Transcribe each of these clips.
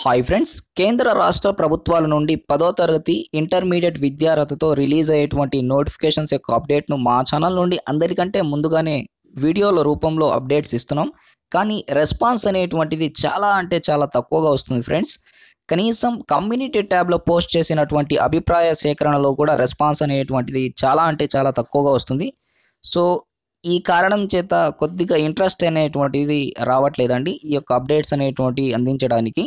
hi friends కేంద్ర రాష్ట్ర ప్రభుత్వాల నుండి పదో తరగతి ఇంటర్మీడియట్ విద్యార్హతతో రిలీజ్ అయ్యేటువంటి నోటిఫికేషన్స్ యొక్క అప్డేట్ను మా ఛానల్ నుండి అందరికంటే ముందుగానే వీడియోల రూపంలో అప్డేట్స్ ఇస్తున్నాం కానీ రెస్పాన్స్ అనేటువంటిది చాలా అంటే చాలా తక్కువగా వస్తుంది ఫ్రెండ్స్ కనీసం కమ్యూనిటీ ట్యాబ్లో పోస్ట్ చేసినటువంటి అభిప్రాయ సేకరణలో కూడా రెస్పాన్స్ అనేటువంటిది చాలా అంటే చాలా తక్కువగా వస్తుంది సో ఈ కారణం చేత కొద్దిగా ఇంట్రెస్ట్ అనేటువంటిది రావట్లేదండి ఈ యొక్క అప్డేట్స్ అనేటువంటి అందించడానికి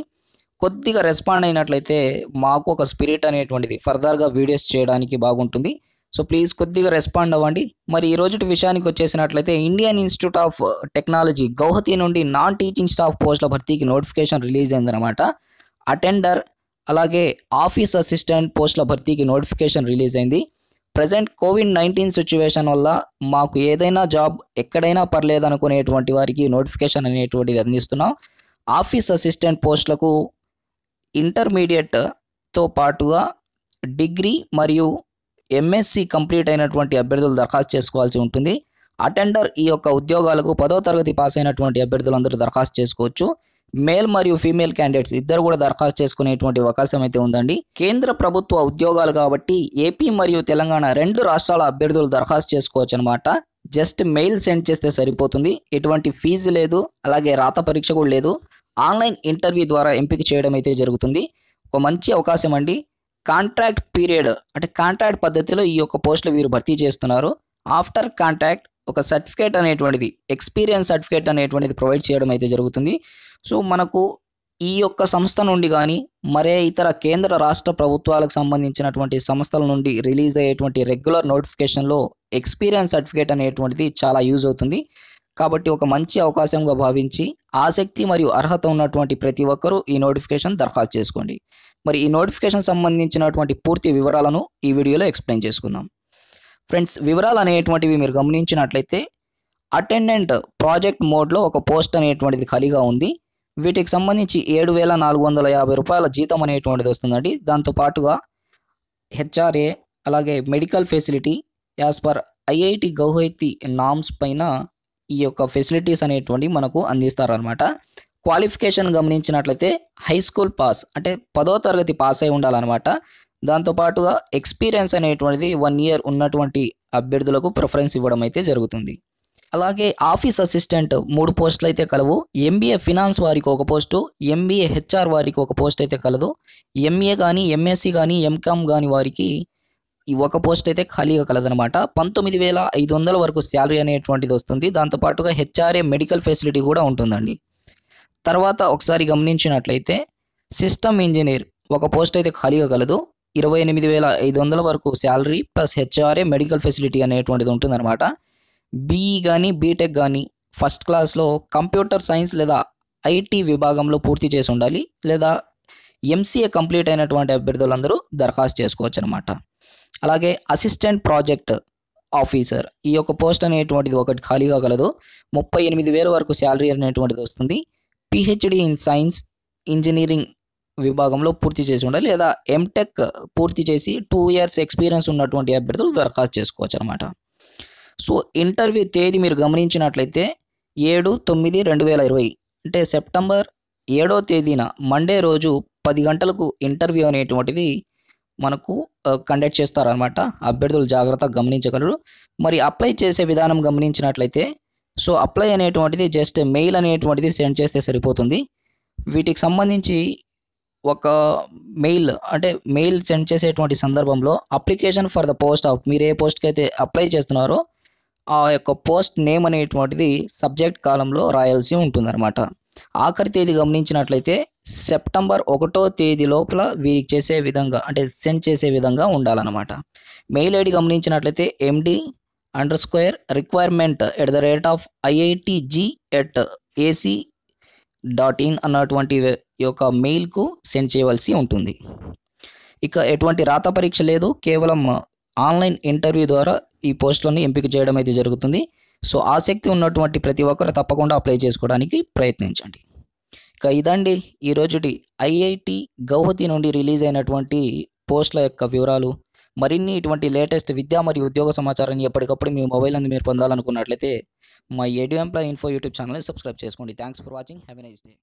కొద్దిగా రెస్పాండ్ అయినట్లయితే మాకు ఒక స్పిరిట్ అనేటువంటిది ఫర్దర్గా వీడియోస్ చేయడానికి బాగుంటుంది సో ప్లీజ్ కొద్దిగా రెస్పాండ్ అవ్వండి మరి ఈ రోజు విషయానికి వచ్చేసినట్లయితే Indian institute of technology Guwahati నుండి నాన్ టీచింగ్ స్టాఫ్ పోస్టుల భర్తీకి నోటిఫికేషన్ రిలీజ్ అయిందనమాట అటెండర్ అలాగే ఆఫీస్ అసిస్టెంట్ పోస్టుల భర్తీకి నోటిఫికేషన్ రిలీజ్ అయింది ప్రజెంట్ కోవిడ్ నైన్టీన్ సిచ్యువేషన్ వల్ల మాకు ఏదైనా జాబ్ ఎక్కడైనా పర్లేదు అనుకునేటువంటి వారికి నోటిఫికేషన్ అనేటువంటిది అందిస్తున్నాం ఆఫీస్ అసిస్టెంట్ పోస్టులకు ఇంటర్మీడియట్తో పాటుగా డిగ్రీ మరియు ఎంఎస్సి కంప్లీట్ అయినటువంటి అభ్యర్థులు దరఖాస్తు చేసుకోవాల్సి ఉంటుంది అటెండర్ ఈ యొక్క ఉద్యోగాలకు పదో తరగతి పాస్ అయినటువంటి అభ్యర్థులందరూ దరఖాస్తు చేసుకోవచ్చు మేల్ మరియు ఫీమేల్ క్యాండిడేట్స్ ఇద్దరు కూడా దరఖాస్తు చేసుకునేటువంటి అవకాశం అయితే ఉందండి కేంద్ర ప్రభుత్వ ఉద్యోగాలు కాబట్టి ఏపీ మరియు తెలంగాణ రెండు రాష్ట్రాల అభ్యర్థులు దరఖాస్తు చేసుకోవచ్చు అనమాట జస్ట్ మెయిల్ సెండ్ చేస్తే సరిపోతుంది ఎటువంటి ఫీజు లేదు అలాగే రాత పరీక్ష కూడా లేదు ఆన్లైన్ ఇంటర్వ్యూ ద్వారా ఎంపిక చేయడం అయితే జరుగుతుంది ఒక మంచి అవకాశం అండి కాంట్రాక్ట్ పీరియడ్ అంటే కాంట్రాక్ట్ పద్ధతిలో ఈ యొక్క పోస్టులు వీరు భర్తీ చేస్తున్నారు ఆఫ్టర్ కాంట్రాక్ట్ ఒక సర్టిఫికేట్ అనేటువంటిది ఎక్స్పీరియన్స్ సర్టిఫికేట్ అనేటువంటిది ప్రొవైడ్ చేయడం అయితే జరుగుతుంది సో మనకు ఈ యొక్క సంస్థ నుండి కానీ మరే ఇతర కేంద్ర రాష్ట్ర ప్రభుత్వాలకు సంబంధించినటువంటి సంస్థల నుండి రిలీజ్ అయ్యేటువంటి రెగ్యులర్ నోటిఫికేషన్లో ఎక్స్పీరియన్స్ సర్టిఫికేట్ అనేటువంటిది చాలా యూజ్ అవుతుంది కాబట్టి ఒక మంచి అవకాశంగా భావించి ఆసక్తి మరియు అర్హత ఉన్నటువంటి ప్రతి ఒక్కరూ ఈ నోటిఫికేషన్ దరఖాస్తు చేసుకోండి మరి ఈ నోటిఫికేషన్ సంబంధించినటువంటి పూర్తి వివరాలను ఈ వీడియోలో ఎక్స్ప్లెయిన్ చేసుకుందాం ఫ్రెండ్స్ వివరాలు అనేటువంటివి మీరు గమనించినట్లయితే అటెండెంట్ ప్రాజెక్ట్ మోడ్లో ఒక పోస్ట్ అనేటువంటిది ఖాళీగా ఉంది వీటికి సంబంధించి ఏడు వేల నాలుగు వందల యాభై రూపాయల జీతం అనేటువంటిది వస్తుందండి దాంతో పాటుగా హెచ్ఆర్ఏ అలాగే medical facility as per IIT Guwahati norms పైన ఈ యొక్క ఫెసిలిటీస్ అనేటువంటివి మనకు అందిస్తారనమాట క్వాలిఫికేషన్ గమనించినట్లయితే హై స్కూల్ పాస్ అంటే పదో తరగతి పాస్ అయి ఉండాలన్నమాట దాంతోపాటుగా ఎక్స్పీరియన్స్ అనేటువంటిది వన్ ఇయర్ ఉన్నటువంటి అభ్యర్థులకు ప్రిఫరెన్స్ ఇవ్వడం అయితే జరుగుతుంది అలాగే ఆఫీస్ అసిస్టెంట్ మూడు పోస్టులు అయితే కలవు ఎంబీఏ ఫినాన్స్ వారికి ఒక పోస్టు ఎంబీఏ హెచ్ఆర్ వారికి ఒక పోస్ట్ అయితే కలదు ఎంఏ కానీ ఎంఎస్సి కానీ ఎంకామ్ కానీ వారికి ఈ ఒక పోస్ట్ అయితే ఖాళీగా కలదనమాట పంతొమ్మిది వేల ఐదు వందల వరకు శాలరీ అనేటువంటిది వస్తుంది దాంతోపాటుగా హెచ్ఆర్ఏ మెడికల్ ఫెసిలిటీ కూడా ఉంటుందండి తర్వాత ఒకసారి గమనించినట్లయితే సిస్టమ్ ఇంజనీర్ ఒక పోస్ట్ అయితే ఖాళీగా కలదు ఇరవై ఎనిమిది వేల ఐదు వందల వరకు salary plus HRA medical facility అనేటువంటిది ఉంటుందన్నమాట బీఈ కానీ బీటెక్ కానీ ఫస్ట్ క్లాస్లో కంప్యూటర్ సైన్స్ లేదా ఐటీ విభాగంలో పూర్తి చేసి ఉండాలి లేదా ఎంసీఏ కంప్లీట్ అయినటువంటి అభ్యర్థులందరూ దరఖాస్తు చేసుకోవచ్చు అనమాట అలాగే అసిస్టెంట్ ప్రాజెక్ట్ ఆఫీసర్ ఈ యొక్క పోస్ట్ అనేటువంటిది ఒకటి ఖాళీగా కలదు ముప్పై ఎనిమిది వేల వరకు శాలరీ అనేటువంటిది వస్తుంది పిహెచ్డి ఇన్ సైన్స్ ఇంజనీరింగ్ విభాగంలో పూర్తి చేసి ఉండాలి లేదా ఎంటెక్ పూర్తి చేసి టూ ఇయర్స్ ఎక్స్పీరియన్స్ ఉన్నటువంటి అభ్యర్థులు దరఖాస్తు చేసుకోవచ్చు అనమాట సో ఇంటర్వ్యూ తేదీ మీరు గమనించినట్లయితే ఏడు తొమ్మిది రెండు వేల ఇరవై అంటే సెప్టెంబర్ ఏడో తేదీన మండే రోజు పది గంటలకు ఇంటర్వ్యూ అనేటువంటిది మనకు కండక్ట్ చేస్తారనమాట అభ్యర్థులు జాగ్రత్తగా గమనించగలరు మరి అప్లై చేసే విధానం గమనించినట్లయితే సో అప్లై అనేటువంటిది జస్ట్ మెయిల్ అనేటువంటిది సెండ్ చేస్తే సరిపోతుంది వీటికి సంబంధించి ఒక మెయిల్ అంటే మెయిల్ సెండ్ చేసేటువంటి సందర్భంలో application for the post of మీరు ఏ పోస్ట్కి అయితే అప్లై చేస్తున్నారో ఆ యొక్క పోస్ట్ నేమ్ అనేటువంటిది సబ్జెక్ట్ కాలంలో రాయాల్సి ఉంటుందన్నమాట ఆఖరి తేదీ గమనించినట్లయితే సెప్టెంబర్ ఒకటో తేదీ లోపల వీరికి చేసే విధంగా అంటే సెండ్ చేసే విధంగా ఉండాలన్నమాట మెయిల్ ఐడి గమనించినట్లయితే MD underscore requirement at the rate of G at AC dot in అన్నటువంటి యొక్క మెయిల్కు సెండ్ చేయవలసి ఉంటుంది ఇక ఎటువంటి రాత పరీక్ష లేదు కేవలం ఆన్లైన్ ఇంటర్వ్యూ ద్వారా ఈ పోస్టులను ఎంపిక చేయడం అయితే జరుగుతుంది సో ఆసక్తి ఉన్నటువంటి ప్రతి ఒక్కరు తప్పకుండా అప్లై చేసుకోవడానికి ప్రయత్నించండి ఇక ఇదండి ఈరోజుటి ఐఐటి గౌహతి నుండి రిలీజ్ అయినటువంటి పోస్టుల యొక్క వివరాలు మరిన్ని ఇటువంటి లేటెస్ట్ విద్య మరియు ఉద్యోగ సమాచారాన్ని ఎప్పటికప్పుడు మీ మొబైల్ నుండి మీరు పొందాలనుకున్నట్లయితే మా ఏడియో ఎంప్లాయ్ ఇన్ఫో యూట్యూబ్ ఛానల్ని సబ్స్క్రైబ్ చేసుకోండి thanks for watching have a nice day